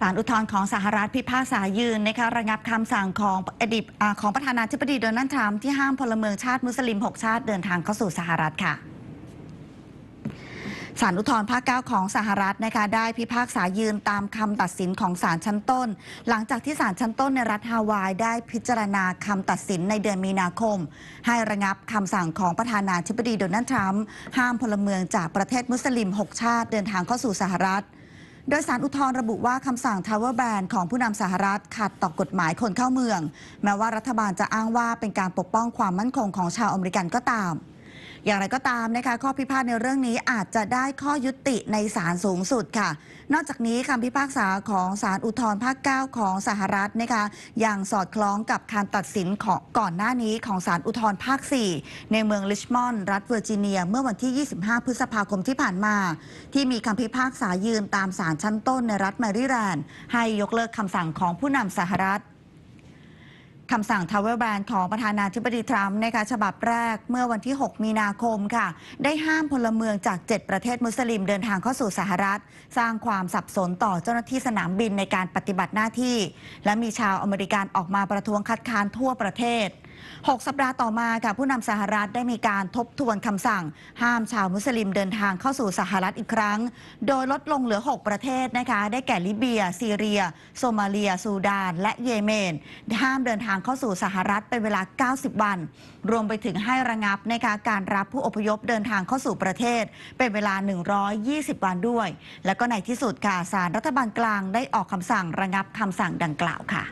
ศาลอุทธรณ์ของสหรัฐพิพากษายืนนะคะระงับคำสั่งของอดีตของประธานาธิบดีโดนัลด์ทรัมป์ที่ห้ามพลเมืองชาติมุสลิม 6 ชาติเดินทางเข้าสู่สหรัฐค่ะศาลอุทธรณ์ภาคเก้าของสหรัฐนะคะได้พิพากษายืนตามคำตัดสินของศาลชั้นต้น หลังจากที่ศาลชั้นต้นในรัฐฮาวายได้พิจารณาคำตัดสินในเดือนมีนาคม ให้ระงับคำสั่งของประธานาธิบดีโดนัลด์ทรัมป์ห้ามพลเมืองจากประเทศมุสลิม 6 ชาติเดินทางเข้าสู่สหรัฐโดยสารอุทธรระบุว่าคำสั่งทาวเวอร์แบนของผู้นำสหรัฐขัดต่อกฎหมายคนเข้าเมือง แม้ว่ารัฐบาลจะอ้างว่าเป็นการปกป้องความมั่นคงของชาวอเมริกันก็ตามอย่างไรก็ตามนะคะข้อพิพาทในเรื่องนี้อาจจะได้ข้อยุติในศาลสูงสุดค่ะ นอกจากนี้คำพิพากษาของศาลอุทธรภาค 9 ของสหรัฐนะคะ ยังสอดคล้องกับการตัดสินของก่อนหน้านี้ของศาลอุทธรภาค 4 ในเมืองลิชมอนด์รัฐเวอร์จิเนียเมื่อวันที่ 25 พฤษภาคมที่ผ่านมา ที่มีคำพิพากษายืนตามศาลชั้นต้น ในรัฐแมริแลนด์ให้ยกเลิกคำสั่งของผู้นำสหรัฐคำสั่งทาวเวอร์แบนของประธานาธิบดีทรัมป์นะคะฉบับแรกเมื่อวันที่ 6 มีนาคมค่ะ ได้ห้ามพลเมืองจาก 7 ประเทศมุสลิมเดินทางเข้าสู่สหรัฐ สร้างความสับสนต่อเจ้าหน้าที่สนามบินในการปฏิบัติหน้าที่ และมีชาวอเมริกันออกมาประท้วงคัดค้านทั่วประเทศ6 สัปดาห์ต่อมาค่ะผู้นำสหรัฐได้มีการทบทวนคำสั่ง ห้ามชาวมุสลิมเดินทางเข้าสู่สหรัฐอีกครั้ง โดยลดลงเหลือ 6 ประเทศนะคะ ได้แก่ลิเบีย ซีเรีย โซมาเลียซูดาน และเยเมน ห้ามเดินทางเข้าสู่สหรัฐเป็นเวลา 90 วัน รวมไปถึงให้ระงับนะคะการรับผู้อพยพเดินทางเข้าสู่ประเทศเป็นเวลา 120วันด้วย และก็ในที่สุดค่ะศาลรัฐบาลกลางได้ออกคำสั่งระงับคำสั่งดังกล่าวค่ะ